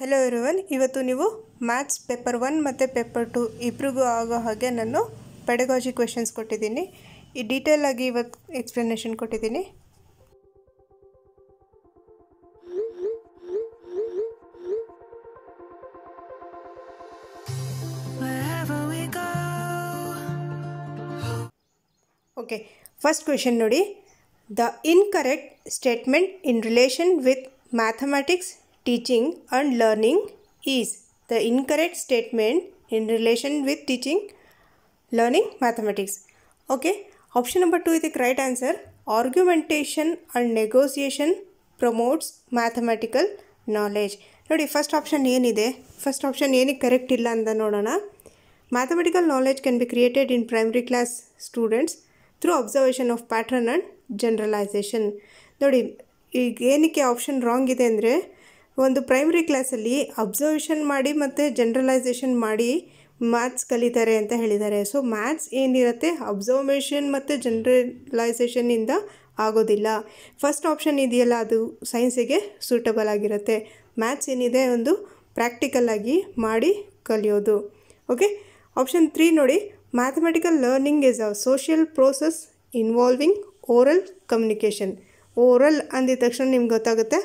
Hello everyone ಇವತ್ತು ನೀವು maths paper one ಮತ್ತು ಪೇಪರ್ ಟು ಇಬ್ರಿಗೂ ಆಗೋ ಹಾಗೆ ನಾನು ಪೆಡಗಾಜಿ ಕ್ವೆಶನ್ಸ್ ಕೊಟ್ಟಿದ್ದೀನಿ ಈ ಡೀಟೇಲ್ ಆಗಿ ಇವತ್ತು ಎಕ್ಸ್ಪ್ಲನೇಷನ್ ಕೊಟ್ಟಿದ್ದೀನಿ ಓಕೆ ಫಸ್ಟ್ ಕ್ವೆಶನ್ ನೋಡಿ the incorrect statement in relation with mathematics teaching and learning is the incorrect statement in relation with teaching learning mathematics. Okay, option number 2 is the correct answer. Argumentation and negotiation promotes mathematical knowledge. ನೋಡಿ first option ಏನಿದೆ first option ಏನಕ್ಕೆ correct ಇಲ್ಲ ಅಂತ ನೋಡೋಣ mathematical knowledge can be created in primary class students through observation of pattern and generalisation ನೋಡಿ ಈಗ ಏನಕ್ಕೆ option wrong ಇದೆ ಅಂದರೆ ಒಂದು ಪ್ರೈಮರಿ ಕ್ಲಾಸಲ್ಲಿ ಅಬ್ಸರ್ವೇಷನ್ ಮಾಡಿ ಮತ್ತು ಜನ್ರಲೈಸೇಷನ್ ಮಾಡಿ ಮ್ಯಾಥ್ಸ್ ಕಲಿತಾರೆ ಅಂತ ಹೇಳಿದ್ದಾರೆ ಸೊ ಮ್ಯಾಥ್ಸ್ ಏನಿರುತ್ತೆ ಅಬ್ಸರ್ವೇಷನ್ ಮತ್ತು ಜನ್ರಲೈಸೇಷನ್ನಿಂದ ಆಗೋದಿಲ್ಲ ಫಸ್ಟ್ ಆಪ್ಷನ್ ಇದೆಯಲ್ಲ ಅದು ಸೈನ್ಸಿಗೆ ಸೂಟಬಲ್ ಆಗಿರುತ್ತೆ ಮ್ಯಾಥ್ಸ್ ಏನಿದೆ ಒಂದು ಪ್ರಾಕ್ಟಿಕಲ್ ಆಗಿ ಮಾಡಿ ಕಲಿಯೋದು ಓಕೆ ಆಪ್ಷನ್ ತ್ರೀ ನೋಡಿ mathematical learning is a social process involving oral communication oral ಅಂದಿದ ತಕ್ಷಣ ನಿಮ್ಗೆ ಗೊತ್ತಾಗುತ್ತೆ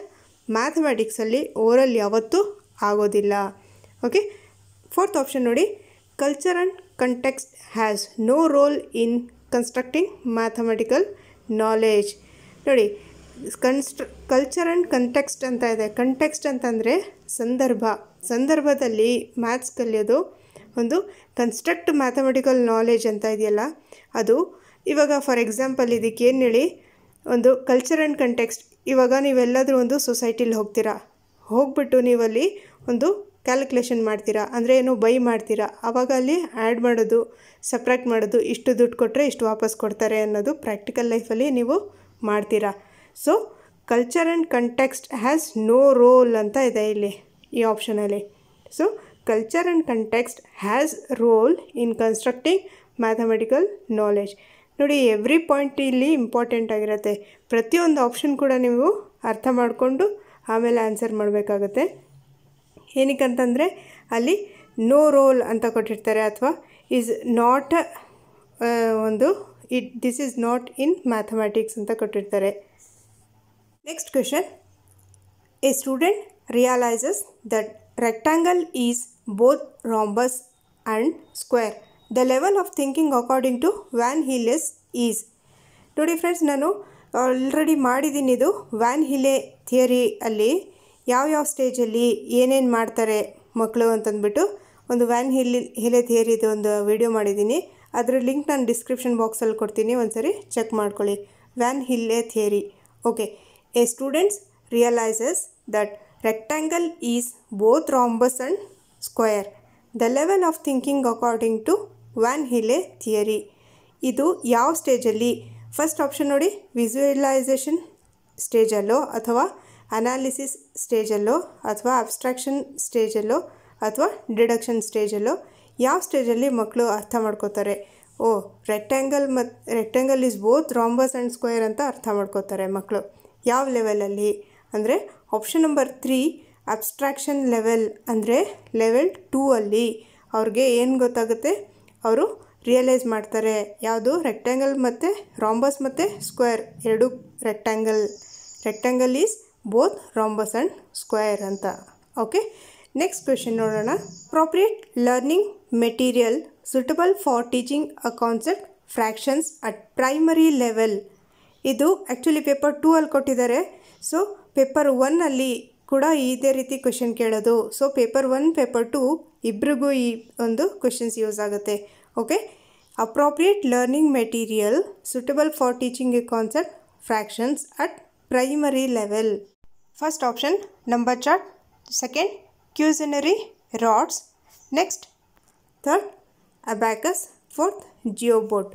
ಮ್ಯಾಥಮೆಟಿಕ್ಸಲ್ಲಿ ಓರಲ್ ಯಾವತ್ತೂ ಆಗೋದಿಲ್ಲ ಓಕೆ ಫೋರ್ತ್ ಆಪ್ಷನ್ ನೋಡಿ culture and context has no role in constructing mathematical knowledge ನೋಡಿ ಕನ್ಸ್ಟ್ರ ಕಲ್ಚರ್ ಆ್ಯಂಡ್ ಕಂಟೆಕ್ಸ್ಟ್ ಅಂತ ಇದೆ ಕಂಟೆಕ್ಸ್ಟ್ ಅಂತಂದರೆ ಸಂದರ್ಭ ಸಂದರ್ಭದಲ್ಲಿ ಮ್ಯಾಥ್ಸ್ ಕಲಿಯೋದು ಒಂದು ಕನ್ಸ್ಟ್ರಕ್ಟ್ ಮ್ಯಾಥಮೆಟಿಕಲ್ ನಾಲೆಜ್ ಅಂತ ಇದೆಯಲ್ಲ ಅದು ಇವಾಗ ಫಾರ್ ಎಕ್ಸಾಂಪಲ್ ಇದಕ್ಕೆ ಏನು ಹೇಳಿ ಒಂದು ಕಲ್ಚರ್ ಆ್ಯಂಡ್ ಕಂಟೆಕ್ಸ್ಟ್ ಇವಾಗ ನೀವೆಲ್ಲಾದರೂ ಒಂದು ಸೊಸೈಟಿಲಿ ಹೋಗ್ತೀರಾ ಹೋಗ್ಬಿಟ್ಟು ನೀವಲ್ಲಿ ಒಂದು ಕ್ಯಾಲ್ಕುಲೇಷನ್ ಮಾಡ್ತೀರಾ ಅಂದರೆ ಏನು ಬೈ ಮಾಡ್ತೀರಾ ಅವಾಗ ಅಲ್ಲಿ ಆ್ಯಡ್ ಮಾಡೋದು ಸಪ್ರೇಟ್ ಮಾಡೋದು ಇಷ್ಟು ದುಡ್ಡು ಕೊಟ್ಟರೆ ಇಷ್ಟು ವಾಪಸ್ ಕೊಡ್ತಾರೆ ಅನ್ನೋದು ಪ್ರಾಕ್ಟಿಕಲ್ ಲೈಫಲ್ಲಿ ನೀವು ಮಾಡ್ತೀರಾ so culture and context has no role ಅಂತ ಇದೆ ಇಲ್ಲಿ ಈ ಆಪ್ಷನಲ್ಲಿ so culture and context has role in constructing mathematical knowledge ನೋಡಿ ಎವ್ರಿ ಪಾಯಿಂಟ್ ಇಲ್ಲಿ ಇಂಪಾರ್ಟೆಂಟ್ ಆಗಿರುತ್ತೆ ಪ್ರತಿಯೊಂದು ಆಪ್ಷನ್ ಕೂಡ ನೀವು ಅರ್ಥ ಮಾಡಿಕೊಂಡು ಆಮೇಲೆ ಆನ್ಸರ್ ಮಾಡಬೇಕಾಗತ್ತೆ ಏನಕ್ಕಂತಂದರೆ ಅಲ್ಲಿ ನೋ ರೋಲ್ ಅಂತ ಕೊಟ್ಟಿರ್ತಾರೆ ಅಥವಾ ಈಸ್ ನಾಟ್ ಒಂದು it this is not in mathematics ಅಂತ ಕೊಟ್ಟಿರ್ತಾರೆ next question a student realises that rectangle is both rhombus and square the level of thinking according to van Hiele's is ನೋಡಿ friends ನಾನು already ಮಾಡಿದ್ದೀನಿ ಇದು van Hiele theory ಅಲ್ಲಿ ಯಾವ್ಯಾವ ಸ್ಟೇಜಲ್ಲಿ ಏನೇನು ಮಾಡ್ತಾರೆ ಮಕ್ಕಳು ಅಂತಂದ್ಬಿಟ್ಟು ಒಂದು ವ್ಯಾನ್ ಹಿಲ್ ಹಿಲೆ ಥಿಯರಿದು ಒಂದು ವಿಡಿಯೋ ಮಾಡಿದ್ದೀನಿ ಅದರ ಲಿಂಕ್ ನಾನು ಡಿಸ್ಕ್ರಿಪ್ಷನ್ ಬಾಕ್ಸಲ್ಲಿ ಕೊಡ್ತೀನಿ ಒಂದ್ಸರಿ ಚೆಕ್ ಮಾಡ್ಕೊಳ್ಳಿ van Hiele theory okay a students realises that rectangle is both rhombus and square the level of thinking according to van Hiele theory ಇದು ಯಾವ ಸ್ಟೇಜಲ್ಲಿ ಫಸ್ಟ್ ಆಪ್ಷನ್ ನೋಡಿ ವಿಜುವಲೈಸೇಷನ್ ಸ್ಟೇಜಲ್ಲೋ ಅಥವಾ ಅನಾಲಿಸಿಸ್ ಸ್ಟೇಜಲ್ಲೋ ಅಥವಾ ಅಬ್ಸ್ಟ್ರಾಕ್ಷನ್ ಸ್ಟೇಜಲ್ಲೋ ಅಥವಾ ಡಿಡಕ್ಷನ್ ಸ್ಟೇಜಲ್ಲೋ ಯಾವ ಸ್ಟೇಜಲ್ಲಿ ಮಕ್ಕಳು ಅರ್ಥ ಮಾಡ್ಕೋತಾರೆ ಓ ರೆಕ್ಟ್ಯಾಂಗಲ್ ಮತ್ತು rectangle is both rhombus and square ಅಂತ ಅರ್ಥ ಮಾಡ್ಕೋತಾರೆ ಮಕ್ಕಳು ಯಾವ ಲೆವೆಲಲ್ಲಿ ಅಂದರೆ option number three abstraction level ಅಂದರೆ ಲೆವೆಲ್ ಟೂ ಅಲ್ಲಿ ಅವ್ರಿಗೆ ಏನು ಗೊತ್ತಾಗುತ್ತೆ ಅವರು ರಿಯಲೈಸ್ ಮಾಡ್ತಾರೆ ಯಾವುದು ರೆಕ್ಟ್ಯಾಂಗಲ್ ಮತ್ತು ರಾಂಬಸ್ ಮತ್ತು ಸ್ಕ್ವೇರ್ ಎರಡು rectangle rectangle is both rhombus and square ಅಂತ ಓಕೆ ನೆಕ್ಸ್ಟ್ ಕ್ವೆಶನ್ ನೋಡೋಣ appropriate learning material suitable for teaching a concept fractions at primary level ಇದು ಆ್ಯಕ್ಚುಲಿ ಪೇಪರ್ ಟೂ ಅಲ್ಲಿ ಕೊಟ್ಟಿದ್ದಾರೆ ಸೊ ಪೇಪರ್ ಒನ್ನಲ್ಲಿ ಕೂಡ ಇದೇ ರೀತಿ ಕ್ವೆಶನ್ ಕೇಳೋದು so paper one paper two ಇಬ್ರಿಗೂ ಈ ಒಂದು ಕ್ವೆಶನ್ಸ್ ಯೂಸ್ ಆಗುತ್ತೆ okay appropriate learning material suitable for teaching a concept fractions at primary level first option number chart second cuisinary rods next third abacus fourth geoboard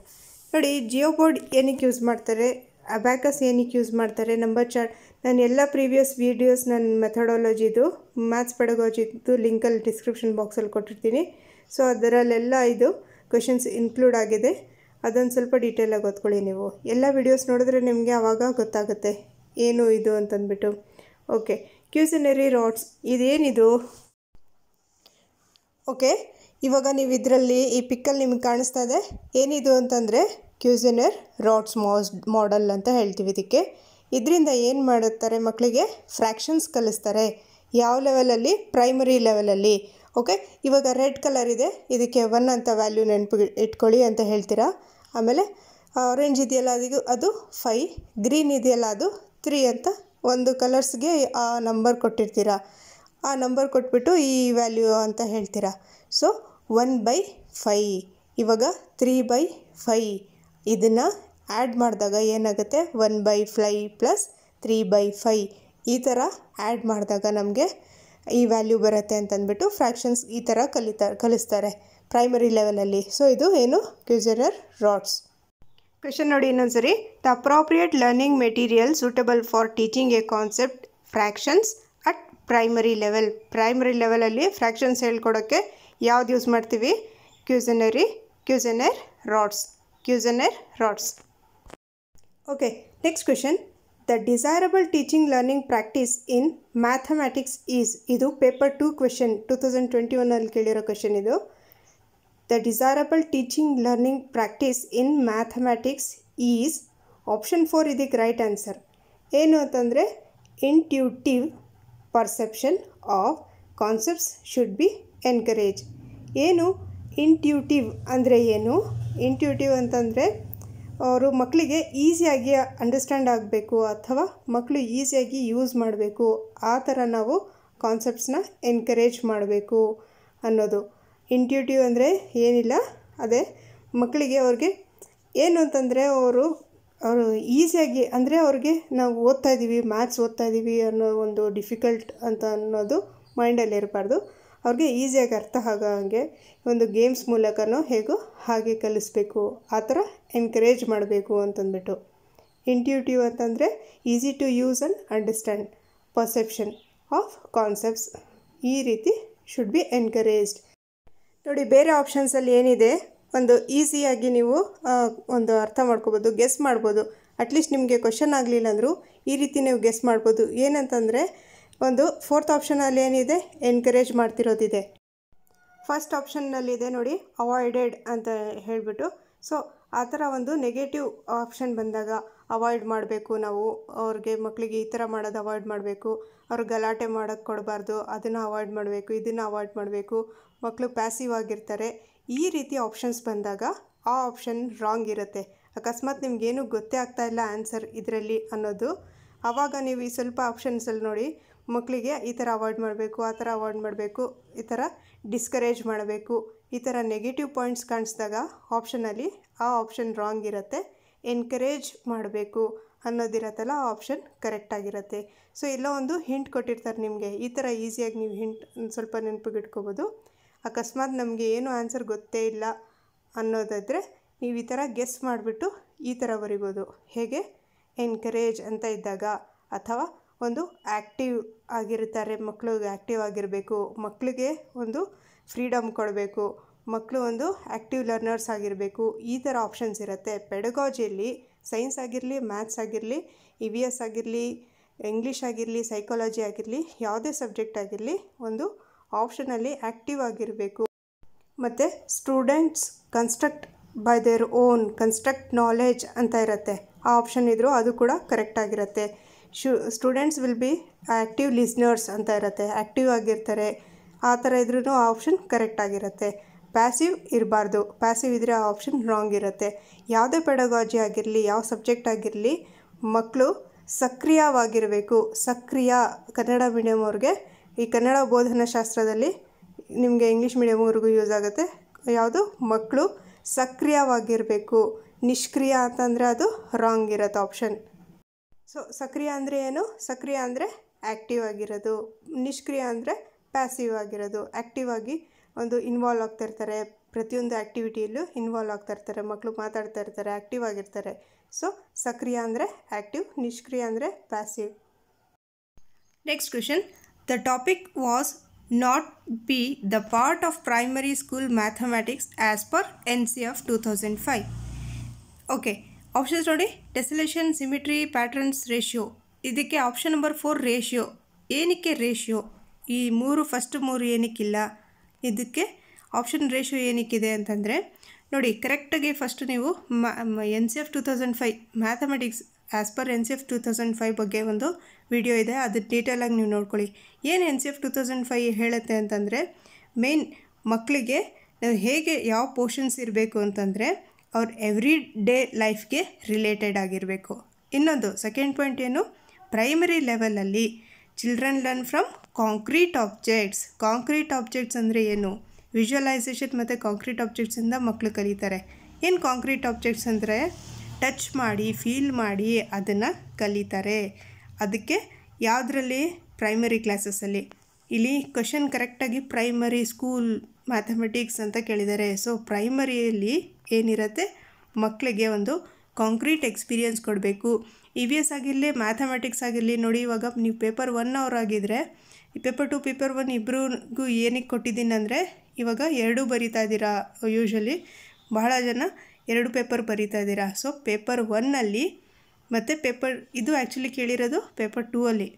ನೋಡಿ geoboard ಏನಕ್ಕೆ use ಮಾಡ್ತಾರೆ abacus ಏನಕ್ಕೆ use ಮಾಡ್ತಾರೆ number chart ನಾನು ಎಲ್ಲ previous videos ನನ್ನ ಮೆಥಡಾಲಜಿದು maths ಪೆಡಗಾಜಿದು ಲಿಂಕಲ್ಲಿ description ಬಾಕ್ಸಲ್ಲಿ ಕೊಟ್ಟಿರ್ತೀನಿ ಸೊ ಅದರಲ್ಲೆಲ್ಲ ಇದು ಕ್ವೆಶನ್ಸ್ ಇನ್ಕ್ಲೂಡ್ ಆಗಿದೆ ಅದನ್ನು ಸ್ವಲ್ಪ ಡೀಟೇಲಾಗಿ ಓದ್ಕೊಳ್ಳಿ ನೀವು ಎಲ್ಲ ವಿಡಿಯೋಸ್ ನೋಡಿದ್ರೆ ನಿಮಗೆ ಆವಾಗ ಗೊತ್ತಾಗುತ್ತೆ ಏನು ಇದು ಅಂತಂದ್ಬಿಟ್ಟು ಓಕೆ ಕ್ಯೂಸಿನರಿ ರಾಡ್ಸ್ ಇದೇನಿದು ಓಕೆ ಇವಾಗ ನೀವು ಇದರಲ್ಲಿ ಈ ಪಿಕ್ಕಲ್ಲಿ ನಿಮಗೆ ಕಾಣಿಸ್ತಾ ಇದೆ ಏನಿದು ಅಂತಂದರೆ ಕ್ಯೂಸಿನರ್ ರಾಡ್ಸ್ ಮಾಸ್ ಮಾಡೆಲ್ ಅಂತ ಹೇಳ್ತೀವಿ ಇದಕ್ಕೆ ಇದರಿಂದ ಏನು ಮಾಡುತ್ತಾರೆ ಮಕ್ಕಳಿಗೆ ಫ್ರ್ಯಾಕ್ಷನ್ಸ್ ಕಲಿಸ್ತಾರೆ ಯಾವ ಲೆವೆಲಲ್ಲಿ ಪ್ರೈಮರಿ ಲೆವೆಲಲ್ಲಿ ಓಕೆ ಇವಾಗ ರೆಡ್ ಕಲರ್ ಇದೆ ಇದಕ್ಕೆ ಒನ್ ಅಂತ ವ್ಯಾಲ್ಯೂ ನೆನಪು ಇಟ್ಕೊಳ್ಳಿ ಅಂತ ಹೇಳ್ತೀರಾ ಆಮೇಲೆ ಆರೆಂಜ್ ಇದೆಯಲ್ಲ ಅದಿಗೂ ಅದು ಫೈ ಗ್ರೀನ್ ಇದೆಯಲ್ಲ ಅದು ತ್ರೀ ಅಂತ ಒಂದು ಕಲರ್ಸ್ಗೆ ಆ ನಂಬರ್ ಕೊಟ್ಟಿರ್ತೀರಾ ಆ ನಂಬರ್ ಕೊಟ್ಬಿಟ್ಟು ಈ ವ್ಯಾಲ್ಯೂ ಅಂತ ಹೇಳ್ತೀರಾ ಸೊ ಒನ್ ಬೈ ಫೈ ಇವಾಗ ತ್ರೀ ಬೈ ಫೈ ಇದನ್ನು ಆ್ಯಡ್ ಮಾಡಿದಾಗ ಏನಾಗುತ್ತೆ one by five plus three by five ಈ ಥರ ಆ್ಯಡ್ ಮಾಡಿದಾಗ ನಮಗೆ ಈ ವ್ಯಾಲ್ಯೂ ಬರುತ್ತೆ ಅಂತಂದ್ಬಿಟ್ಟು ಫ್ರ್ಯಾಕ್ಷನ್ಸ್ ಈ ಥರ ಕಲಿತ ಕಲಿಸ್ತಾರೆ ಪ್ರೈಮರಿ ಲೆವೆಲಲ್ಲಿ ಸೊ ಇದು ಏನು ಕ್ಯೂಜರರ್ ರಾಡ್ಸ್ ಕ್ವೆಶನ್ ನೋಡಿ ಇನ್ನೊಂದ್ಸರಿ the appropriate learning material suitable for teaching a concept fractions at primary level primary ಲೆವೆಲಲ್ಲಿ ಫ್ರ್ಯಾಕ್ಷನ್ಸ್ ಹೇಳ್ಕೊಡೋಕ್ಕೆ ಯಾವ್ದು ಯೂಸ್ ಮಾಡ್ತೀವಿ Cuisenaire Cuisenaire rods Cuisenaire rods okay next question the desirable teaching learning practice in mathematics is ಇದು paper two question two thousand twenty ಒನ್ನಲ್ಲಿ ಕೇಳಿರೋ question ಇದು the desirable teaching learning practice in mathematics is option four ಇದಕ್ಕೆ right answer ಏನು ಅಂತಂದರೆ intuitive perception of concepts should be encourage ಏನು intuitive ಅಂದರೆ ಏನು ಇಂಟ್ಯೂಟಿವ್ ಅಂತಂದರೆ ಅವರು ಮಕ್ಕಳಿಗೆ ಈಸಿಯಾಗಿ ಅಂಡರ್ಸ್ಟ್ಯಾಂಡ್ ಆಗಬೇಕು ಅಥವಾ ಮಕ್ಕಳು ಈಸಿಯಾಗಿ ಯೂಸ್ ಮಾಡಬೇಕು ಆ ಥರ ನಾವು ಕಾನ್ಸೆಪ್ಟ್ಸ್ನ ಎನ್ಕರೇಜ್ ಮಾಡಬೇಕು ಅನ್ನೋದು ಇಂಟ್ಯೂಟಿವ್ ಅಂದರೆ ಏನಿಲ್ಲ ಅದೇ ಮಕ್ಕಳಿಗೆ ಅವ್ರಿಗೆ ಏನು ಅಂತಂದರೆ ಅವರು ಅವರು ಈಸಿಯಾಗಿ ಅಂದರೆ ಅವ್ರಿಗೆ ನಾವು ಓದ್ತಾ ಇದ್ದೀವಿ ಮ್ಯಾಥ್ಸ್ ಓದ್ತಾ ಇದ್ದೀವಿ ಅನ್ನೋ ಒಂದು ಡಿಫಿಕಲ್ಟ್ ಅಂತ ಅನ್ನೋದು ಮೈಂಡಲ್ಲಿ ಇರಬಾರ್ದು ಅವ್ರಿಗೆ ಈಸಿಯಾಗಿ ಅರ್ಥ ಆಗೋ ಹಾಗೆ ಒಂದು ಗೇಮ್ಸ್ ಮೂಲಕನೋ ಹೇಗೋ ಹಾಗೆ ಕಲಿಸ್ಬೇಕು ಆ ಥರ ಎನ್ಕರೇಜ್ ಮಾಡಬೇಕು ಅಂತಂದ್ಬಿಟ್ಟು ಇಂಟ್ಯೂಟಿವ್ ಅಂತಂದರೆ easy to use and understand perception of concepts ಈ ರೀತಿ ಶುಡ್ ಬಿ ಎನ್ಕರೇಜ್ಡ್ ನೋಡಿ ಬೇರೆ ಆಪ್ಷನ್ಸಲ್ಲಿ ಏನಿದೆ ಒಂದು ಈಸಿಯಾಗಿ ನೀವು ಒಂದು ಅರ್ಥ ಮಾಡ್ಕೋಬೋದು ಗೆಸ್ ಮಾಡ್ಬೋದು ಅಟ್ಲೀಸ್ಟ್ ನಿಮಗೆ ಕ್ವಶನ್ ಆಗಲಿಲ್ಲ ಅಂದರೂ ಈ ರೀತಿ ನೀವು ಗೆಸ್ ಮಾಡ್ಬೋದು ಏನಂತಂದರೆ ಒಂದು ಫೋರ್ತ್ ಆಪ್ಷನಲ್ಲಿ ಏನಿದೆ ಎನ್ಕರೇಜ್ ಮಾಡ್ತಿರೋದಿದೆ ಫಸ್ಟ್ ಆಪ್ಷನ್ನಲ್ಲಿದೆ ನೋಡಿ ಅವಾಯ್ಡೆಡ್ ಅಂತ ಹೇಳಿಬಿಟ್ಟು ಸೊ ಆ ಥರ ಒಂದು ನೆಗೆಟಿವ್ ಆಪ್ಷನ್ ಬಂದಾಗ ಅವಾಯ್ಡ್ ಮಾಡಬೇಕು ನಾವು ಅವ್ರಿಗೆ ಮಕ್ಕಳಿಗೆ ಈ ಥರ ಮಾಡೋದು ಅವಾಯ್ಡ್ ಮಾಡಬೇಕು ಅವ್ರು ಗಲಾಟೆ ಮಾಡೋಕ್ಕೆ ಕೊಡಬಾರ್ದು ಅದನ್ನು ಅವಾಯ್ಡ್ ಮಾಡಬೇಕು ಇದನ್ನು ಅವಾಯ್ಡ್ ಮಾಡಬೇಕು ಮಕ್ಕಳು ಪ್ಯಾಸಿವ್ ಆಗಿರ್ತಾರೆ ಈ ರೀತಿ ಆಪ್ಷನ್ಸ್ ಬಂದಾಗ ಆ ಆಪ್ಷನ್ ರಾಂಗ್ ಇರುತ್ತೆ ಅಕಸ್ಮಾತ್ ನಿಮಗೇನು ಗೊತ್ತೇ ಆಗ್ತಾ ಇಲ್ಲ ಆನ್ಸರ್ ಇದರಲ್ಲಿ ಅನ್ನೋದು ಆವಾಗ ನೀವು ಈ ಸ್ವಲ್ಪ ಆಪ್ಷನ್ಸಲ್ಲಿ ನೋಡಿ ಮಕ್ಕಳಿಗೆ ಈ ಥರ ಅವಾಯ್ಡ್ ಮಾಡಬೇಕು ಆ ಥರ ಅವಾಯ್ಡ್ ಮಾಡಬೇಕು ಈ ಥರ ಡಿಸ್ಕರೇಜ್ ಮಾಡಬೇಕು ಈ ಥರ ನೆಗೆಟಿವ್ ಪಾಯಿಂಟ್ಸ್ ಕಾಣಿಸಿದಾಗ ಆಪ್ಷನಲ್ಲಿ ಆ ಆಪ್ಷನ್ ರಾಂಗ್ ಇರುತ್ತೆ ಎನ್ಕರೇಜ್ ಮಾಡಬೇಕು ಅನ್ನೋದಿರತ್ತಲ್ಲ ಆ ಆಪ್ಷನ್ ಕರೆಕ್ಟಾಗಿರುತ್ತೆ ಸೊ ಎಲ್ಲ ಒಂದು ಹಿಂಟ್ ಕೊಟ್ಟಿರ್ತಾರೆ ನಿಮಗೆ ಈ ಥರ ಈಸಿಯಾಗಿ ನೀವು ಹಿಂಟ್ ಸ್ವಲ್ಪ ನೆನಪಿಗಿಟ್ಕೋಬೋದು ಅಕಸ್ಮಾತ್ ನಮಗೆ ಏನು ಆನ್ಸರ್ ಗೊತ್ತೇ ಇಲ್ಲ ಅನ್ನೋದಾದರೆ ನೀವು ಈ ಥರ ಗೆಸ್ ಮಾಡಿಬಿಟ್ಟು ಈ ಥರ ಬರಿಬೋದು ಹೇಗೆ ಎನ್ಕರೇಜ್ ಅಂತ ಇದ್ದಾಗ ಅಥವಾ ಒಂದು ಆ್ಯಕ್ಟಿವ್ ಆಗಿರ್ತಾರೆ ಮಕ್ಕಳು ಆ್ಯಕ್ಟಿವ್ ಆಗಿರಬೇಕು ಮಕ್ಕಳಿಗೆ ಒಂದು ಫ್ರೀಡಮ್ ಕೊಡಬೇಕು ಮಕ್ಕಳು ಒಂದು ಆ್ಯಕ್ಟಿವ್ ಲರ್ನರ್ಸ್ ಆಗಿರಬೇಕು ಈ ಥರ ಆಪ್ಷನ್ಸ್ ಇರುತ್ತೆ ಪೆಡಗಾಜಿಯಲ್ಲಿ ಸೈನ್ಸ್ ಆಗಿರಲಿ ಮ್ಯಾಥ್ಸ್ ಆಗಿರಲಿ ಇ ವಿ ಎಸ್ ಆಗಿರಲಿ ಇಂಗ್ಲೀಷ್ ಆಗಿರಲಿ ಸೈಕಾಲಜಿ ಆಗಿರಲಿ ಯಾವುದೇ ಸಬ್ಜೆಕ್ಟ್ ಆಗಿರಲಿ ಒಂದು ಆಪ್ಷನಲ್ಲಿ ಆ್ಯಕ್ಟಿವ್ ಆಗಿರಬೇಕು ಮತ್ತು students construct by their own construct knowledge ಅಂತ ಇರುತ್ತೆ ಆ ಆಪ್ಷನ್ ಇದ್ದರೂ ಅದು ಕೂಡ ಕರೆಕ್ಟ್ ಆಗಿರುತ್ತೆ ಶು students will be active listeners ಅಂತ ಇರುತ್ತೆ ಆ್ಯಕ್ಟಿವ್ ಆಗಿರ್ತಾರೆ ಆ ಥರ ಇದ್ರೂ ಆ ಆಪ್ಷನ್ ಆಗಿರುತ್ತೆ ಪ್ಯಾಸಿವ್ ಇರಬಾರ್ದು ಪ್ಯಾಸಿವ್ ಇದ್ದರೆ ಆ ಆಪ್ಷನ್ ರಾಂಗ್ ಇರುತ್ತೆ ಯಾವುದೇ ಪೆಡಗಾಜಿ ಆಗಿರಲಿ ಯಾವ ಸಬ್ಜೆಕ್ಟ್ ಆಗಿರಲಿ ಮಕ್ಕಳು ಸಕ್ರಿಯವಾಗಿರಬೇಕು ಸಕ್ರಿಯ ಕನ್ನಡ ಮೀಡಿಯಮ್ ಅವ್ರಿಗೆ ಈ ಕನ್ನಡ ಬೋಧನಾ ಶಾಸ್ತ್ರದಲ್ಲಿ ನಿಮಗೆ ಇಂಗ್ಲೀಷ್ ಮೀಡಿಯಮ್ವರೆಗೂ ಯೂಸ್ ಆಗುತ್ತೆ ಯಾವುದು ಮಕ್ಕಳು ಸಕ್ರಿಯವಾಗಿರಬೇಕು ನಿಷ್ಕ್ರಿಯ ಅಂತಂದರೆ ಅದು ರಾಂಗ್ ಇರುತ್ತೆ ಆಪ್ಷನ್ ಸೊ ಸಕ್ರಿಯ ಅಂದರೆ ಏನು ಸಕ್ರಿಯ ಅಂದರೆ ಆ್ಯಕ್ಟಿವ್ ಆಗಿರೋದು ನಿಷ್ಕ್ರಿಯ ಅಂದರೆ ಪ್ಯಾಸಿವ್ ಆಗಿರೋದು ಆ್ಯಕ್ಟಿವ್ ಆಗಿ ಒಂದು ಇನ್ವಾಲ್ವ್ ಆಗ್ತಾ ಇರ್ತಾರೆ ಪ್ರತಿಯೊಂದು ಆ್ಯಕ್ಟಿವಿಟಿಯಲ್ಲೂ ಇನ್ವಾಲ್ವ್ ಆಗ್ತಾ ಇರ್ತಾರೆ ಮಕ್ಕಳು ಮಾತಾಡ್ತಾ ಇರ್ತಾರೆ ಆ್ಯಕ್ಟಿವ್ ಆಗಿರ್ತಾರೆ ಸೊ ಸಕ್ರಿಯ ಅಂದರೆ ಆ್ಯಕ್ಟಿವ್ ನಿಷ್ಕ್ರಿಯ ಅಂದರೆ passive next question the topic was not be the part of primary school mathematics as per N C F two thousand five okay options ನೋಡಿ ಡೆಸಿಲೇಷನ್ ಸಿಮಿಟ್ರಿ ಪ್ಯಾಟ್ರನ್ಸ್ ರೇಷಿಯೋ ಇದಕ್ಕೆ option number four ratio ಏನಕ್ಕೆ ratio ಈ ಮೂರು first ಮೂರು ಏನಕ್ಕಿಲ್ಲ ಇದಕ್ಕೆ option ratio ಏನಕ್ಕಿದೆ ಅಂತಂದರೆ ನೋಡಿ ಕರೆಕ್ಟಾಗಿ ಫಸ್ಟ್ ನೀವು N C F two thousand five mathematics as per N C F two thousand five ಬಗ್ಗೆ ಒಂದು ವಿಡಿಯೋ ಇದೆ ಅದು ಡೀಟೇಲಾಗಿ ನೀವು ನೋಡ್ಕೊಳ್ಳಿ ಏನು N C F two thousand five ಹೇಳುತ್ತೆ ಅಂತಂದರೆ ಮೇನ್ ಮಕ್ಕಳಿಗೆ ನಾವು ಹೇಗೆ ಯಾವ ಪೋರ್ಷನ್ಸ್ ಇರಬೇಕು ಅಂತಂದರೆ ಅವ್ರ ಎವ್ರಿ ಡೇ ಲೈಫ್ಗೆ ರಿಲೇಟೆಡ್ ಆಗಿರಬೇಕು ಇನ್ನೊಂದು ಸೆಕೆಂಡ್ ಪಾಯಿಂಟ್ ಏನು ಪ್ರೈಮರಿ ಲೆವೆಲಲ್ಲಿ children learn from concrete objects concrete objects ಅಂದರೆ ಏನು ವಿಜುವಲೈಸೇಷನ್ ಮತ್ತು ಕಾಂಕ್ರೀಟ್ ಆಬ್ಜೆಕ್ಟ್ಸಿಂದ ಮಕ್ಕಳು ಕಲಿತಾರೆ ಏನು ಕಾಂಕ್ರೀಟ್ ಆಬ್ಜೆಕ್ಟ್ಸ್ ಅಂದರೆ ಟಚ್ ಮಾಡಿ ಫೀಲ್ ಮಾಡಿ ಅದನ್ನು ಕಲಿತಾರೆ ಅದಕ್ಕೆ ಯಾವುದರಲ್ಲಿ ಪ್ರೈಮರಿ ಕ್ಲಾಸಸ್ಸಲ್ಲಿ ಇಲ್ಲಿ ಕ್ವಶನ್ ಕರೆಕ್ಟಾಗಿ ಪ್ರೈಮರಿ ಸ್ಕೂಲ್ ಮ್ಯಾಥಮೆಟಿಕ್ಸ್ ಅಂತ ಕೇಳಿದ್ದಾರೆ ಸೊ ಪ್ರೈಮರಿಯಲ್ಲಿ ಏನಿರುತ್ತೆ ಮಕ್ಕಳಿಗೆ ಒಂದು ಕಾಂಕ್ರೀಟ್ ಎಕ್ಸ್ಪೀರಿಯನ್ಸ್ ಕೊಡಬೇಕು ಇ ವಿ ಎಸ್ ಆಗಿರಲಿ ಮ್ಯಾಥಮೆಟಿಕ್ಸ್ ಆಗಿರಲಿ ನೋಡಿ ಇವಾಗ ನೀವು paper one hour paper two paper one ಇಬ್ಬರಿಗೂ ಏನಕ್ಕೆ ಕೊಟ್ಟಿದ್ದೀನಿ ಅಂದರೆ ಇವಾಗ ಎರಡೂ ಬರಿತಾ ಇದ್ದೀರಾ ಯೂಶಲಿ ಬಹಳ ಜನ ಎರಡು ಪೇಪರ್ ಬರಿತಾ ಇದ್ದೀರಾ ಸೊ ಪೇಪರ್ ಒನ್ನಲ್ಲಿ ಮತ್ತು ಪೇಪರ್ ಇದು ಆ್ಯಕ್ಚುಲಿ ಕೇಳಿರೋದು ಪೇಪರ್ ಟೂ ಅಲ್ಲಿ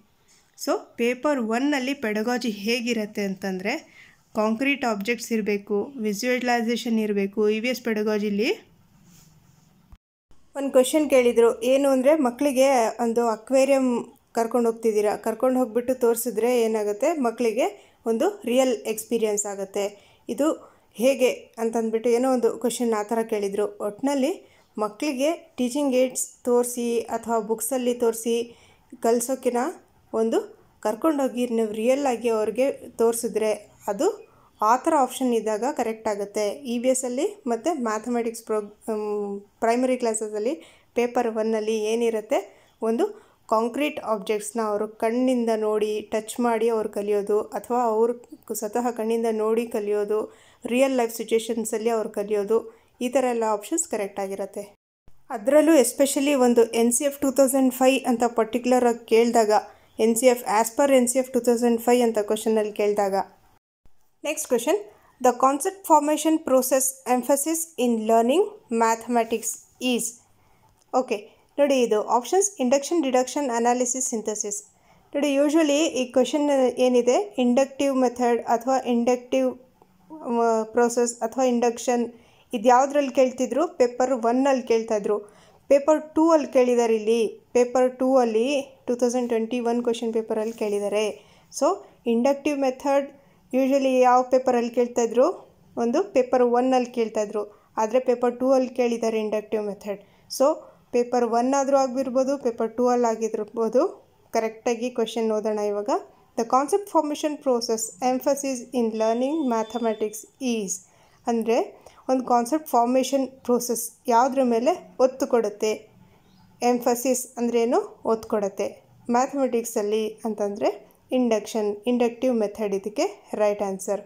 ಸೊ ಪೇಪರ್ ಒನ್ನಲ್ಲಿ ಪೆಡಗಾಜಿ ಹೇಗಿರುತ್ತೆ ಅಂತಂದರೆ ಕಾಂಕ್ರೀಟ್ ಆಬ್ಜೆಕ್ಟ್ಸ್ ಇರಬೇಕು ವಿಜುವಲೈಸೇಷನ್ ಇರಬೇಕು ಇ e ವಿ ಎಸ್ ಪೆಡಗಾಜಿಲಿ ಒಂದು ಕ್ವೆಶನ್ ಕೇಳಿದರು ಏನು ಅಂದರೆ ಮಕ್ಕಳಿಗೆ ಒಂದು ಅಕ್ವೇರಿಯಂ ಕರ್ಕೊಂಡು ಹೋಗ್ತಿದ್ದೀರಾ ಕರ್ಕೊಂಡು ಹೋಗ್ಬಿಟ್ಟು ತೋರಿಸಿದ್ರೆ ಏನಾಗುತ್ತೆ ಮಕ್ಕಳಿಗೆ ಒಂದು ರಿಯಲ್ ಎಕ್ಸ್ಪೀರಿಯನ್ಸ್ ಆಗುತ್ತೆ ಇದು ಹೇಗೆ ಅಂತಂದ್ಬಿಟ್ಟು ಏನೋ ಒಂದು ಕ್ವೆಶನ್ ಆ ಥರ ಕೇಳಿದರು ಒಟ್ಟಿನಲ್ಲಿ ಮಕ್ಕಳಿಗೆ ಟೀಚಿಂಗ್ ಏಡ್ಸ್ ತೋರಿಸಿ ಅಥವಾ ಬುಕ್ಸಲ್ಲಿ ತೋರಿಸಿ ಕಲಿಸೋಕಿನ ಒಂದು ಕರ್ಕೊಂಡೋಗಿ ನೀವು ರಿಯಲ್ ಆಗಿ ಅವ್ರಿಗೆ ತೋರಿಸಿದ್ರೆ ಅದು ಆ ಥರ ಆಪ್ಷನ್ ಇದ್ದಾಗ ಕರೆಕ್ಟ್ ಆಗುತ್ತೆ ಇ ಬಿ ಎಸ್ಸಲ್ಲಿ ಮತ್ತು ಮ್ಯಾಥಮೆಟಿಕ್ಸ್ ಪ್ರೋಗ ಪ್ರೈಮರಿ ಕ್ಲಾಸಸಲ್ಲಿ ಪೇಪರ್ ಒನ್ನಲ್ಲಿ ಏನಿರುತ್ತೆ ಒಂದು ಕಾಂಕ್ರೀಟ್ ಆಬ್ಜೆಕ್ಟ್ಸ್ನ ಅವರು ಕಣ್ಣಿಂದ ನೋಡಿ ಟಚ್ ಮಾಡಿ ಅವರು ಕಲಿಯೋದು ಅಥವಾ ಅವ್ರ ಸ್ವತಃ ಕಣ್ಣಿಂದ ನೋಡಿ ಕಲಿಯೋದು ರಿಯಲ್ ಲೈಫ್ ಸಿಚುಯೇಷನ್ಸಲ್ಲಿ ಅವ್ರು ಕಲಿಯೋದು ಈ ಥರ ಎಲ್ಲ ಆಪ್ಷನ್ಸ್ ಕರೆಕ್ಟ್ ಆಗಿರುತ್ತೆ ಅದರಲ್ಲೂ ಎಸ್ಪೆಷಲಿ ಒಂದು N C F two thousand five ಅಂತ ಪರ್ಟಿಕ್ಯುಲರಾಗಿ ಕೇಳಿದಾಗ N C F as per N C F two thousand five ಅಂತ ಕ್ವಶನಲ್ಲಿ ಕೇಳಿದಾಗ next question. The concept formation process emphasis in learning mathematics is. Okay ನೋಡಿ ಇದು options induction deduction analysis synthesis ನೋಡಿ usually ಈ ಕ್ವಶನ್ ಏನಿದೆ ಇಂಡಕ್ಟಿವ್ ಮೆಥಡ್ ಅಥವಾ inductive process ಅಥವಾ ಇಂಡಕ್ಷನ್ ಇದು ಯಾವುದ್ರಲ್ಲಿ ಕೇಳ್ತಿದ್ರು ಪೇಪರ್ ಒನ್ನಲ್ಲಿ ಕೇಳ್ತಾಯಿದ್ರು ಪೇಪರ್ ಟೂ ಅಲ್ಲಿ ಕೇಳಿದ್ದಾರೆ ಇಲ್ಲಿ ಪೇಪರ್ ಟೂ ಅಲ್ಲಿ two thousand twenty one question ಪೇಪರಲ್ಲಿ ಕೇಳಿದ್ದಾರೆ ಸೊ ಇಂಡಕ್ಟಿವ್ ಮೆಥಡ್ ಯೂಶ್ವಲಿ ಯಾವ ಪೇಪರಲ್ಲಿ ಕೇಳ್ತಾಯಿದ್ರು ಒಂದು ಪೇಪರ್ ಒನ್ನಲ್ಲಿ ಕೇಳ್ತಾಯಿದ್ರು ಆದರೆ ಪೇಪರ್ ಟೂ ಅಲ್ಲಿ ಕೇಳಿದ್ದಾರೆ inductive method so paper one ಆದರೂ ಆಗಿರ್ಬೋದು ಪೇಪರ್ ಟೂ ಅಲ್ಲಿ ಆಗಿರ್ಬೋದು ಕರೆಕ್ಟಾಗಿ ಕ್ವೆಶನ್ ಓದೋಣ ಇವಾಗ the concept formation process emphasis in learning mathematics is ಅಂದರೆ ಒಂದು ಕಾನ್ಸೆಪ್ಟ್ ಫಾರ್ಮೇಷನ್ ಪ್ರೋಸೆಸ್ ಯಾವುದ್ರ ಮೇಲೆ ಒತ್ತು ಕೊಡುತ್ತೆ ಎಂಫಸಿಸ್ ಅಂದ್ರೇನು ಒತ್ತು ಕೊಡುತ್ತೆ ಮ್ಯಾಥಮೆಟಿಕ್ಸಲ್ಲಿ ಅಂತಂದರೆ ಇಂಡಕ್ಷನ್ ಇಂಡಕ್ಟಿವ್ ಮೆಥಡ್ ಇದಕ್ಕೆ right answer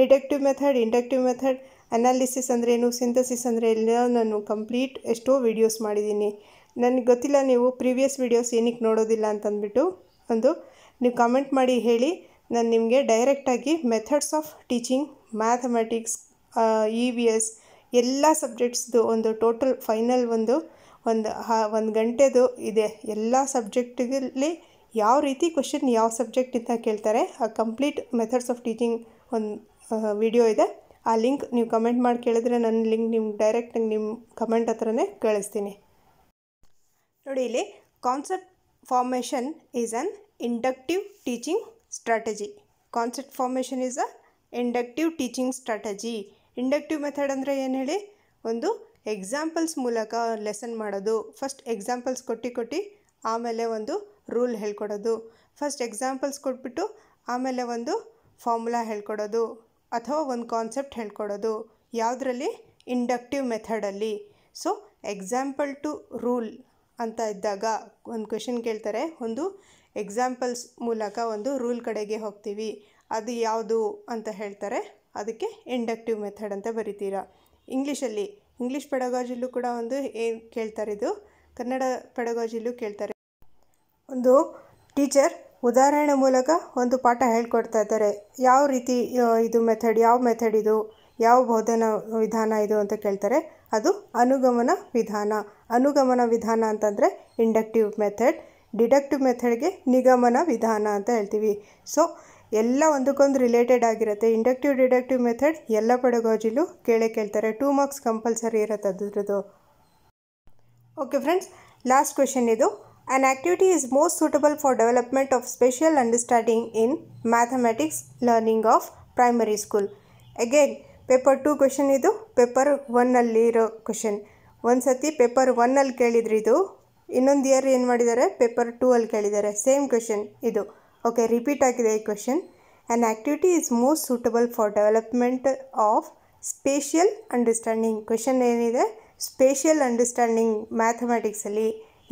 detective method inductive method analysis ಏನು ಸಿಂಥಸಿಸ್ ಅಂದರೆ ಎಲ್ಲ ನಾನು ಕಂಪ್ಲೀಟ್ ಎಷ್ಟೋ ವೀಡಿಯೋಸ್ ಮಾಡಿದ್ದೀನಿ ನನಗೆ ಗೊತ್ತಿಲ್ಲ ನೀವು ಪ್ರೀವಿಯಸ್ ವೀಡಿಯೋಸ್ ಏನಕ್ಕೆ ನೋಡೋದಿಲ್ಲ ಅಂತಂದ್ಬಿಟ್ಟು ಒಂದು ನೀವು ಕಮೆಂಟ್ ಮಾಡಿ ಹೇಳಿ ನಾನು ನಿಮಗೆ ಡೈರೆಕ್ಟಾಗಿ methods of teaching mathematics E V S ಎಲ್ಲ ಸಬ್ಜೆಕ್ಟ್ಸ್ದು ಒಂದು ಟೋಟಲ್ ಫೈನಲ್ ಒಂದು ಒಂದು ಒಂದು ಗಂಟೆದು ಇದೆ ಎಲ್ಲ ಸಬ್ಜೆಕ್ಟಲ್ಲಿ ಯಾವ ರೀತಿ ಕ್ವೆಶನ್ ಯಾವ ಸಬ್ಜೆಕ್ಟಿಂದ ಕೇಳ್ತಾರೆ ಆ ಕಂಪ್ಲೀಟ್ ಮೆಥಡ್ಸ್ ಆಫ್ ಟೀಚಿಂಗ್ ಒಂದು ವಿಡಿಯೋ ಇದೆ ಆ ಲಿಂಕ್ ನೀವು ಕಮೆಂಟ್ ಮಾಡಿ ಕೇಳಿದ್ರೆ ನನ್ನ ಲಿಂಕ್ ನಿಮ್ಗೆ ಡೈರೆಕ್ಟಾಗಿ ನಿಮ್ಮ ಕಮೆಂಟ್ ಹತ್ರನೇ ಕಳಿಸ್ತೀನಿ ನೋಡಿ ಇಲ್ಲಿ concept formation is an inductive teaching strategy concept formation is a inductive teaching strategy inductive method ಅಂದರೆ ಏನು ಹೇಳಿ ಒಂದು ಎಕ್ಸಾಂಪಲ್ಸ್ ಮೂಲಕ ಲೆಸನ್ ಮಾಡೋದು ಫಸ್ಟ್ ಎಕ್ಸಾಂಪಲ್ಸ್ ಕೊಟ್ಟು ಕೊಟ್ಟು ಆಮೇಲೆ ಒಂದು ರೂಲ್ ಹೇಳ್ಕೊಡೋದು ಫಸ್ಟ್ ಎಕ್ಸಾಂಪಲ್ಸ್ ಕೊಟ್ಬಿಟ್ಟು ಆಮೇಲೆ ಒಂದು ಫಾರ್ಮುಲಾ ಹೇಳ್ಕೊಡೋದು ಅಥವಾ ಒಂದು ಕಾನ್ಸೆಪ್ಟ್ ಹೇಳ್ಕೊಡೋದು ಯಾವುದರಲ್ಲಿ ಇಂಡಕ್ಟಿವ್ ಮೆಥಡಲ್ಲಿ ಸೊ ಎಕ್ಸಾಂಪಲ್ ಟು ರೂಲ್ ಅಂತ ಇದ್ದಾಗ ಒಂದು ಕ್ವೆಶನ್ ಕೇಳ್ತಾರೆ ಒಂದು ಎಕ್ಸಾಂಪಲ್ಸ್ ಮೂಲಕ ಒಂದು ರೂಲ್ ಕಡೆಗೆ ಹೋಗ್ತೀವಿ ಅದು ಯಾವುದು ಅಂತ ಹೇಳ್ತಾರೆ ಅದಕ್ಕೆ ಇಂಡಕ್ಟಿವ್ ಮೆಥಡ್ ಅಂತ ಬರಿತೀರಾ ಇಂಗ್ಲೀಷಲ್ಲಿ ಇಂಗ್ಲೀಷ್ ಪಡಗಾಜಿಲ್ಲೂ ಕೂಡ ಒಂದು ಏನು ಕೇಳ್ತಾರೆ ಇದು ಕನ್ನಡ ಪೆಡಗಾಜಿಲೂ ಕೇಳ್ತಾರೆ ಒಂದು ಟೀಚರ್ ಉದಾಹರಣೆ ಮೂಲಕ ಒಂದು ಪಾಠ ಹೇಳ್ಕೊಡ್ತಾ ಇದ್ದಾರೆ ಯಾವ ರೀತಿ ಇದು ಮೆಥಡ್ ಯಾವ ಮೆಥಡ್ ಇದು ಯಾವ ಬೋಧನಾ ವಿಧಾನ ಇದು ಅಂತ ಕೇಳ್ತಾರೆ ಅದು ಅನುಗಮನ ವಿಧಾನ ಅನುಗಮನ ವಿಧಾನ ಅಂತಂದರೆ ಇಂಡಕ್ಟಿವ್ ಮೆಥಡ್ ಡಿಡಕ್ಟಿವ್ ಮೆಥಡ್ಗೆ ನಿಗಮನ ವಿಧಾನ ಅಂತ ಹೇಳ್ತೀವಿ ಸೊ ಎಲ್ಲ ಒಂದಕ್ಕೊಂದು ರಿಲೇಟೆಡ್ ಆಗಿರುತ್ತೆ ಇಂಡಕ್ಟಿವ್ ಡಿಡಕ್ಟಿವ್ ಮೆಥಡ್ ಎಲ್ಲ ಪಡೆಗೋಜಿಲು ಕೇಳೇ ಕೇಳ್ತಾರೆ ಟೂ ಮಾರ್ಕ್ಸ್ ಕಂಪಲ್ಸರಿ ಇರುತ್ತೆ ಅದ್ರದ್ದು ಓಕೆ ಫ್ರೆಂಡ್ಸ್ ಲಾಸ್ಟ್ ಕ್ವೆಶನ್ ಇದು An activity is most suitable for development of special understanding in mathematics learning of primary school. Again, paper two question ಇದು paper ಒನ್ನಲ್ಲಿ ಇರೋ question ಒಂದು ಸತಿ ಪೇಪರ್ ಒನ್ನಲ್ಲಿ ಕೇಳಿದ್ರಿ ಇದು ಇನ್ನೊಂದು ಇಯರ್ ಏನು ಮಾಡಿದ್ದಾರೆ ಪೇಪರ್ ಟೂ ಅಲ್ಲಿ ಕೇಳಿದ್ದಾರೆ ಸೇಮ್ ಕ್ವೆಶನ್ ಇದು ಓಕೆ ರಿಪೀಟ್ ಆಗಿದೆ ಈ question an activity is most suitable for development of spatial understanding question ಏನಿದೆ ಸ್ಪೇಷಿಯಲ್ ಅಂಡರ್ಸ್ಟ್ಯಾಂಡಿಂಗ್ ಮ್ಯಾಥಮೆಟಿಕ್ಸಲ್ಲಿ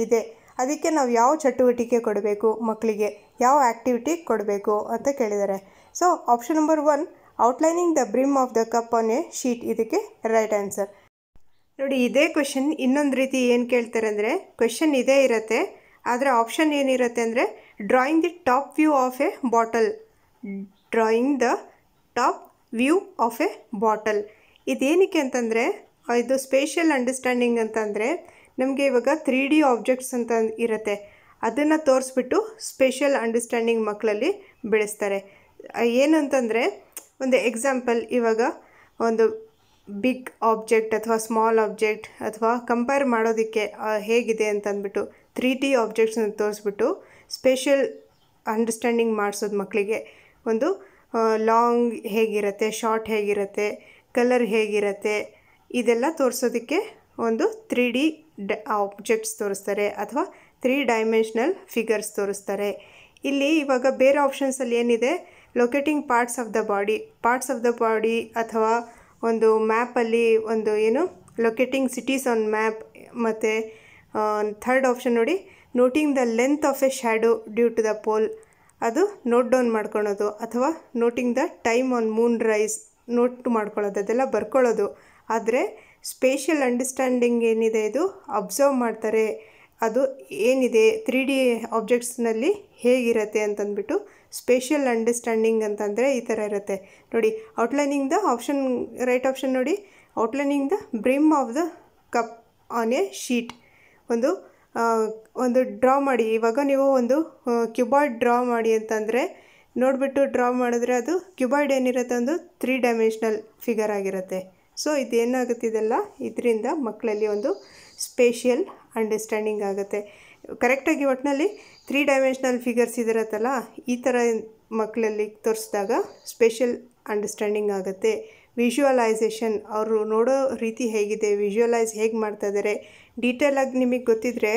ಇದೆ ಅದಕ್ಕೆ ನಾವು ಯಾವ ಚಟುವಟಿಕೆ ಕೊಡಬೇಕು ಮಕ್ಕಳಿಗೆ ಯಾವ ಆ್ಯಕ್ಟಿವಿಟಿ ಕೊಡಬೇಕು ಅಂತ ಕೇಳಿದ್ದಾರೆ so option number one outlining the brim of the cup on a sheet ಇದಕ್ಕೆ ರೈಟ್ ಆನ್ಸರ್ ನೋಡಿ ಇದೇ ಕ್ವೆಶನ್ ಇನ್ನೊಂದು ರೀತಿ ಏನು ಕೇಳ್ತಾರೆ ಅಂದರೆ ಕ್ವೆಶನ್ ಇದೇ ಇರುತ್ತೆ ಆದರೆ ಆಪ್ಷನ್ ಏನಿರುತ್ತೆ ಅಂದರೆ drawing the top view of a bottle drawing the top view of a bottle ಇದೇನಕ್ಕೆ ಅಂತಂದರೆ ಇದು ಸ್ಪೇಷಿಯಲ್ ಅಂಡರ್ಸ್ಟ್ಯಾಂಡಿಂಗ್ ಅಂತಂದರೆ ನಮಗೆ ಇವಾಗ ತ್ರೀ ಡಿ ಆಬ್ಜೆಕ್ಟ್ಸ್ ಅಂತ ಇರುತ್ತೆ ಅದನ್ನು ತೋರಿಸ್ಬಿಟ್ಟು ಸ್ಪೆಷಲ್ ಅಂಡರ್ಸ್ಟ್ಯಾಂಡಿಂಗ್ ಮಕ್ಕಳಲ್ಲಿ ಬೆಳೆಸ್ತಾರೆ ಏನಂತಂದರೆ ಒಂದು ಎಕ್ಸಾಂಪಲ್ ಇವಾಗ ಒಂದು ಬಿಗ್ ಆಬ್ಜೆಕ್ಟ್ ಅಥವಾ ಸ್ಮಾಲ್ ಆಬ್ಜೆಕ್ಟ್ ಅಥವಾ ಕಂಪೇರ್ ಮಾಡೋದಕ್ಕೆ ಹೇಗಿದೆ ಅಂತಂದ್ಬಿಟ್ಟು ತ್ರೀ ಡಿ ಆಬ್ಜೆಕ್ಟ್ಸನ್ನು ತೋರಿಸ್ಬಿಟ್ಟು ಸ್ಪೆಷಲ್ ಅಂಡರ್ಸ್ಟ್ಯಾಂಡಿಂಗ್ ಮಾಡಿಸೋದು ಮಕ್ಕಳಿಗೆ ಒಂದು ಲಾಂಗ್ ಹೇಗಿರುತ್ತೆ ಶಾರ್ಟ್ ಹೇಗಿರುತ್ತೆ ಕಲರ್ ಹೇಗಿರುತ್ತೆ ಇದೆಲ್ಲ ತೋರಿಸೋದಕ್ಕೆ ಒಂದು ತ್ರೀ ಡಿ ಆಬ್ಜೆಕ್ಟ್ಸ್ ತೋರಿಸ್ತಾರೆ ಅಥವಾ ತ್ರೀ ಡೈಮೆನ್ಷನಲ್ ಫಿಗರ್ಸ್ ತೋರಿಸ್ತಾರೆ ಇಲ್ಲಿ ಇವಾಗ ಬೇರೆ ಆಪ್ಷನ್ಸಲ್ಲಿ ಏನಿದೆ locating parts of the body parts of the body ಅಥವಾ ಒಂದು ಮ್ಯಾಪಲ್ಲಿ ಒಂದು ಏನು ಲೊಕೇಟಿಂಗ್ ಸಿಟೀಸ್ ಆನ್ ಮ್ಯಾಪ್ ಮತ್ತು ಥರ್ಡ್ ಆಪ್ಷನ್ ನೋಡಿ noting the length of a shadow due to the pole ಅದು ನೋಟ್ ಡೌನ್ ಮಾಡ್ಕೊಳ್ಳೋದು ಅಥವಾ noting the time on moonrise note ಮಾಡ್ಕೊಳ್ಳೋದು ಅದೆಲ್ಲ ಬರ್ಕೊಳ್ಳೋದು ಆದರೆ ಸ್ಪೇಷಿಯಲ್ ಅಂಡರ್ಸ್ಟ್ಯಾಂಡಿಂಗ್ ಏನಿದೆ ಇದು ಅಬ್ಸರ್ವ್ ಮಾಡ್ತಾರೆ ಅದು ಏನಿದೆ ತ್ರೀ ಡಿ ಆಬ್ಜೆಕ್ಟ್ಸ್ನಲ್ಲಿ ಹೇಗಿರುತ್ತೆ ಅಂತಂದ್ಬಿಟ್ಟು ಸ್ಪೇಷಿಯಲ್ ಅಂಡರ್ಸ್ಟ್ಯಾಂಡಿಂಗ್ ಅಂತಂದರೆ ಈ ಥರ ಇರುತ್ತೆ ನೋಡಿ outlining the option right option ನೋಡಿ outlining the brim of the cup on a sheet ಒಂದು ಒಂದು ಡ್ರಾ ಮಾಡಿ ಇವಾಗ ನೀವು ಒಂದು ಕ್ಯೂಬಾಯ್ಡ್ ಡ್ರಾ ಮಾಡಿ ಅಂತಂದರೆ ನೋಡಿಬಿಟ್ಟು ಡ್ರಾ ಮಾಡಿದ್ರೆ ಅದು ಕ್ಯೂಬಾಯ್ಡ್ ಏನಿರುತ್ತೆ ಒಂದು ತ್ರೀ ಡೈಮೆನ್ಷನಲ್ ಫಿಗರ್ ಆಗಿರುತ್ತೆ ಸೊ ಇದೇನಾಗುತ್ತಿದೆಲ್ಲ ಇದರಿಂದ ಮಕ್ಕಳಲ್ಲಿ ಒಂದು ಸ್ಪೇಷಿಯಲ್ ಅಂಡರ್ಸ್ಟ್ಯಾಂಡಿಂಗ್ ಆಗುತ್ತೆ ಕರೆಕ್ಟಾಗಿ ಒಟ್ಟಿನಲ್ಲಿ ತ್ರೀ ಡೈಮೆನ್ಷನಲ್ ಫಿಗರ್ಸ್ ಇದಿರತ್ತಲ್ಲ ಈ ಥರ ಮಕ್ಕಳಲ್ಲಿ ತೋರಿಸಿದಾಗ ಸ್ಪೆಷಲ್ ಅಂಡರ್ಸ್ಟ್ಯಾಂಡಿಂಗ್ ಆಗುತ್ತೆ ವಿಜುವಲೈಸೇಷನ್ ಅವರು ನೋಡೋ ರೀತಿ ಹೇಗಿದೆ ವಿಜುವಲೈಸ್ ಹೇಗೆ ಮಾಡ್ತಾ ಇದ್ದಾರೆ ಡೀಟೇಲಾಗಿ ನಿಮಗೆ ಗೊತ್ತಿದ್ರೆ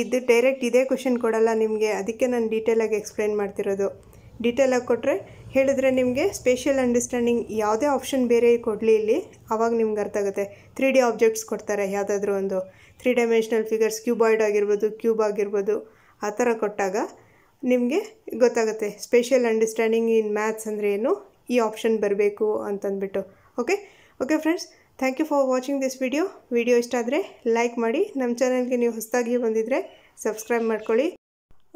ಇದು ಡೈರೆಕ್ಟ್ ಇದೇ ಕ್ವಶನ್ ಕೊಡಲ್ಲ ನಿಮಗೆ ಅದಕ್ಕೆ ನಾನು ಡೀಟೇಲಾಗಿ ಎಕ್ಸ್ಪ್ಲೇನ್ ಮಾಡ್ತಿರೋದು ಡೀಟೇಲಾಗಿ ಕೊಟ್ಟರೆ ಹೇಳಿದ್ರೆ ನಿಮಗೆ ಸ್ಪೆಷಲ್ ಅಂಡರ್ಸ್ಟ್ಯಾಂಡಿಂಗ್ ಯಾವುದೇ ಆಪ್ಷನ್ ಬೇರೆ ಕೊಡಲಿ ಇಲ್ಲಿ ಅವಾಗ ನಿಮ್ಗೆ ಅರ್ಥ ಆಗುತ್ತೆ ತ್ರೀ ಡಿ ಆಬ್ಜೆಕ್ಟ್ಸ್ ಕೊಡ್ತಾರೆ ಯಾವುದಾದ್ರೂ ಒಂದು ತ್ರೀ ಡೈಮೆನ್ಷನಲ್ ಫಿಗರ್ಸ್ ಕ್ಯೂಬಾಯ್ಡ್ ಆಗಿರ್ಬೋದು ಕ್ಯೂಬ್ ಆಗಿರ್ಬೋದು ಆ ಥರ ಕೊಟ್ಟಾಗ ನಿಮಗೆ ಗೊತ್ತಾಗುತ್ತೆ ಸ್ಪೆಷಲ್ ಅಂಡರ್ಸ್ಟ್ಯಾಂಡಿಂಗ್ ಇನ್ ಮ್ಯಾಥ್ಸ್ ಅಂದರೆ ಏನು ಈ ಆಪ್ಷನ್ ಬರಬೇಕು ಅಂತಂದ್ಬಿಟ್ಟು okay okay friends thank you for watching this video video ಇಷ್ಟ ಆದರೆ ಲೈಕ್ ಮಾಡಿ ನಮ್ಮ ಚಾನಲ್ಗೆ ನೀವು ಹೊಸದಾಗಿ ಬಂದಿದ್ದರೆ ಸಬ್ಸ್ಕ್ರೈಬ್ ಮಾಡ್ಕೊಳ್ಳಿ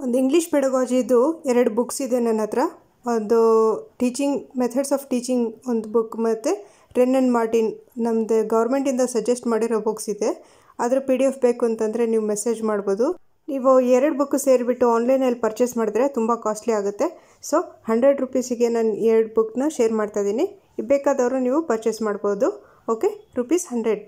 ಒಂದು ಇಂಗ್ಲೀಷ್ ಪೆಡಗಾಜಿದು ಎರಡು ಬುಕ್ಸ್ ಇದೆ ನನ್ನ ಹತ್ರ ಒಂದು ಟೀಚಿಂಗ್ ಮೆಥಡ್ಸ್ ಆಫ್ ಟೀಚಿಂಗ್ ಒಂದು ಬುಕ್ ಮತ್ತು ರೆನ್ ಆ್ಯಂಡ್ ಮಾರ್ಟಿನ್ ನಮ್ಮದು ಗೌರ್ಮೆಂಟಿಂದ ಸಜೆಸ್ಟ್ ಮಾಡಿರೋ ಬುಕ್ಸ್ ಇದೆ ಅದರ ಪಿ ಡಿ ಎಫ್ ಬೇಕು ಅಂತಂದರೆ ನೀವು ಮೆಸೇಜ್ ಮಾಡ್ಬೋದು ನೀವು ಎರಡು ಬುಕ್ ಸೇರಿಬಿಟ್ಟು ಆನ್ಲೈನಲ್ಲಿ ಪರ್ಚೇಸ್ ಮಾಡಿದ್ರೆ ತುಂಬ ಕಾಸ್ಟ್ಲಿ ಆಗುತ್ತೆ ಸೊ ಹಂಡ್ರೆಡ್ ರುಪೀಸಿಗೆ ನಾನು ಎರಡು ಬುಕ್ನ ಶೇರ್ ಮಾಡ್ತಾಯಿದ್ದೀನಿ ಬೇಕಾದವರು ನೀವು ಪರ್ಚೇಸ್ ಮಾಡ್ಬೋದು ಓಕೆ ರುಪೀಸ್ ಹಂಡ್ರೆಡ್